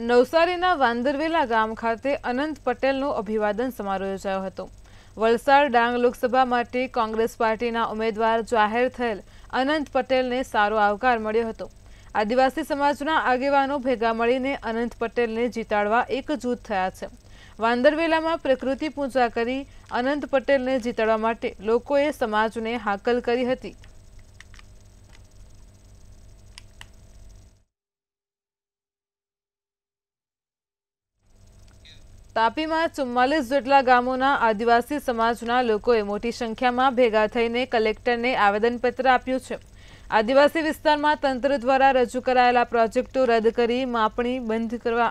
નવસારીના વાંદરવેલા ગામ ખાતે અનંત પટેલનું અભિવાદન સમારોહ યોજાયો હતો વલસાડ ડાંગ લોકસભા માટે કોંગ્રેસ પાર્ટીના ઉમેદવાર જાહેર થયેલ અનંત પટેલને સારો આવકાર મળ્યો હતો આદિવાસી સમાજના આગેવાનો ભેગા મળીને અનંત પટેલને જીતાડવા એક જૂથ થયા છે વાંદરવેલામાં પ્રકૃતિ પૂજા કરી અનંત પટેલને જીતાડવા માટે લોકોએ સમાજને હાકલ કરી હતી તાપીમાં ચુમ્માલીસ જેટલા ગામોના આદિવાસી સમાજના લોકોએ મોટી સંખ્યામાં ભેગા થઈને કલેક્ટરને આવેદનપત્ર આપ્યું છે આદિવાસી વિસ્તારમાં તંત્ર દ્વારા રજૂ કરાયેલા પ્રોજેક્ટો રદ કરી માપણી બંધ કરવા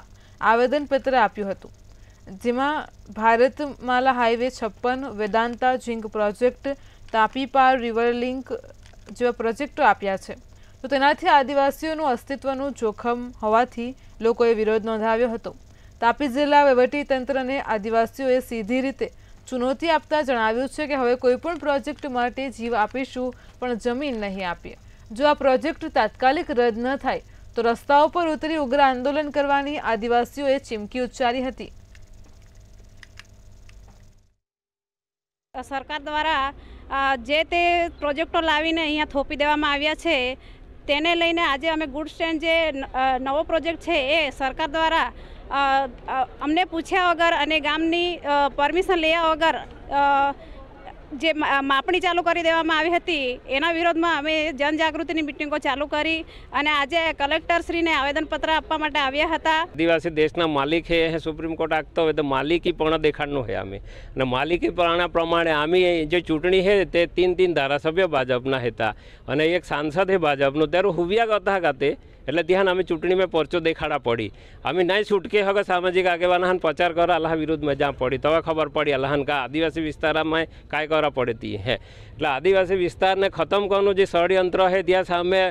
આવેદનપત્ર આપ્યું હતું જેમાં ભારતમાલા હાઈવે છપ્પન વેદાંતા ઝીંક પ્રોજેક્ટ તાપીપાર પાર રિવર લિંક જેવા પ્રોજેક્ટો આપ્યા છે તો તેનાથી આદિવાસીઓનું અસ્તિત્વનું જોખમ હોવાથી લોકોએ વિરોધ નોંધાવ્યો હતો તાપી જિલ્લા તંત્રને આદિવાસીઓએ સીધી રીતે ચુનૌતી આપતા જણાવ્યું છે કે હવે કોઈપણ પ્રોજેક્ટ માટે જીવ આપીશું પણ જમીન નહીં આપીએ જો આ પ્રોજેક્ટ તાત્કાલિક રદ ન થાય તો રસ્તાઓ પર ઉતરી ઉગ્ર આંદોલન કરવાની આદિવાસીઓએ ચીમકી ઉચ્ચારી હતી સરકાર દ્વારા જે તે પ્રોજેક્ટો લાવીને અહીંયા થોપી દેવામાં આવ્યા છે તેને લઈને આજે અમે ગુડ સ્ટેન્ડ જે નવો પ્રોજેક્ટ છે એ સરકાર દ્વારા અમને પૂછ્યા વગર અને ગામની પરમિશન લેયા વગર જે માપણી ચાલુ કરી દેવામાં આવી હતી એના વિરોધમાં અમે જનજાગૃતિની મિટિંગો ચાલુ કરી અને આજે કલેક્ટરશ્રીને આવેદનપત્ર આપવા માટે આવ્યા હતા આદિવાસી દેશના માલિક હે સુપ્રીમ કોર્ટ આગતો હોય તો માલિકી પણ દેખાડનું હે અમે અને માલિકી પણ પ્રમાણે આમી જે ચૂંટણી હે તે તીન તીન ધારાસભ્ય ભાજપના હતા અને એક સાંસદ હે ભાજપનું ત્યારે હુવ્યા ગતા ખાતે એટલે ધ્યાન અમે ચૂંટણીમાં પરચો દેખાડા પડી અમે નહીં છૂટકે હગો સામાજિક આગેવાન પ્રચાર કરો અલ્લાહ વિરુદ્ધમાં જ્યાં પડી તવે ખબર પડી અલ્લાહન કા આદિવાસી વિસ્તારમાં કાંઈ કરવા પડતી હે એટલે આદિવાસી વિસ્તારને ખતમ કરવાનું જે ષડયંત્ર હે ત્યાં સામે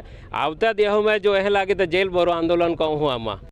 આવતા દેહોમાં જો એ લાગે તો જેલ ભરો આંદોલન કહું હું આમાં